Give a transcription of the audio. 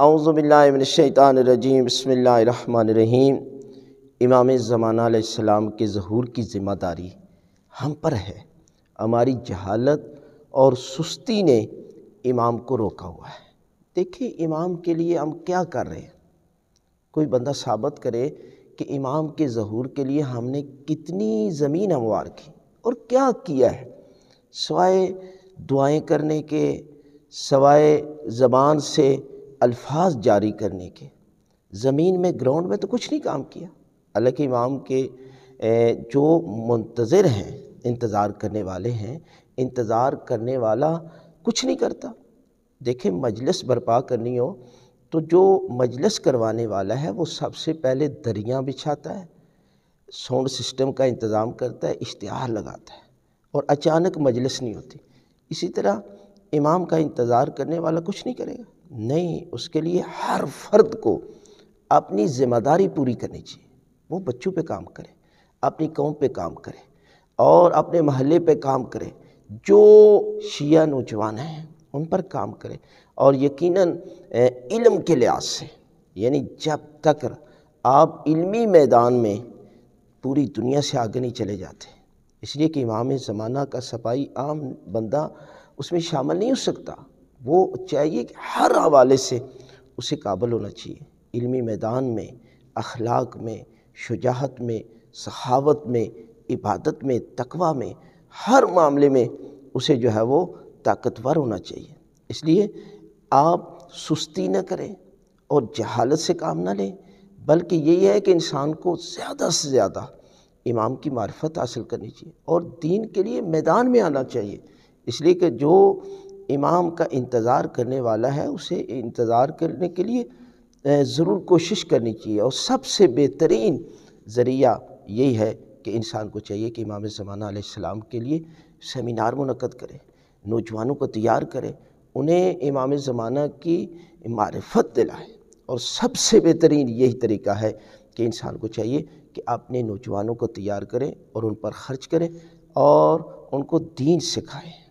अवज़बिल्लिनशैतानरजीम बसमीम इमाम ज़मानाम के ज़हूर की ज़िम्मेदारी हम पर है हमारी जहालत और सुस्ती ने इमाम को रोका हुआ है देखिए इमाम के लिए हम क्या कर रहे हैं कोई बंदा साबित करे कि इमाम के ज़हूर के लिए हमने कितनी ज़मीन हमवार की और क्या किया है सवाए दुआएं करने के सवाए ज़बान से अल्फाज जारी करने के ज़मीन में ग्राउंड में तो कुछ नहीं काम किया अलग इमाम के जो मुंतज़र हैं इंतज़ार करने वाले हैं इंतज़ार करने वाला कुछ नहीं करता देखें मजलिस बर्पा करनी हो तो जो मजलिस करवाने वाला है वो सबसे पहले दरियाँ बिछाता है साउंड सिस्टम का इंतज़ाम करता है इश्तहार लगाता है और अचानक मजलिस नहीं होती इसी तरह इमाम का इंतज़ार करने वाला कुछ नहीं करेगा नहीं उसके लिए हर फर्द को अपनी ज़िम्मेदारी पूरी करनी चाहिए वो बच्चों पे काम करे अपनी कौम पे काम करे और अपने महल्ले पे काम करे जो शिया नौजवान हैं उन पर काम करे और यकीनन इल्म के लिहाज से यानी जब तक आप इल्मी मैदान में पूरी दुनिया से आगे नहीं चले जाते इसलिए कि इमाम ज़माना का सफाई आम बंदा उसमें शामिल नहीं हो सकता वो चाहिए कि हर हवाले से उसे काबिल होना चाहिए इल्मी मैदान में अखलाक में शुजाहत में सहावत में इबादत में तकवा में हर मामले में उसे जो है वो ताकतवर होना चाहिए इसलिए आप सुस्ती न करें और जहालत से काम ना लें बल्कि यही है कि इंसान को ज़्यादा से ज़्यादा इमाम की मार्फत हासिल करनी चाहिए और दीन के लिए मैदान में आना चाहिए इसलिए कि जो इमाम का इंतज़ार करने वाला है उसे इंतज़ार करने के लिए ज़रूर कोशिश करनी चाहिए और सबसे बेहतरीन ज़रिया यही है कि इंसान को चाहिए कि इमाम ज़माना आसमाम के लिए सेमिनार मनक़द करें नौजवानों को तैयार करें उन्हें इमाम ज़माना की मारफत दिलाए और सबसे बेहतरीन यही तरीका है कि इंसान को चाहिए कि अपने नौजवानों को तैयार करें और उन पर ख़र्च करें और उनको दीन सिखाएँ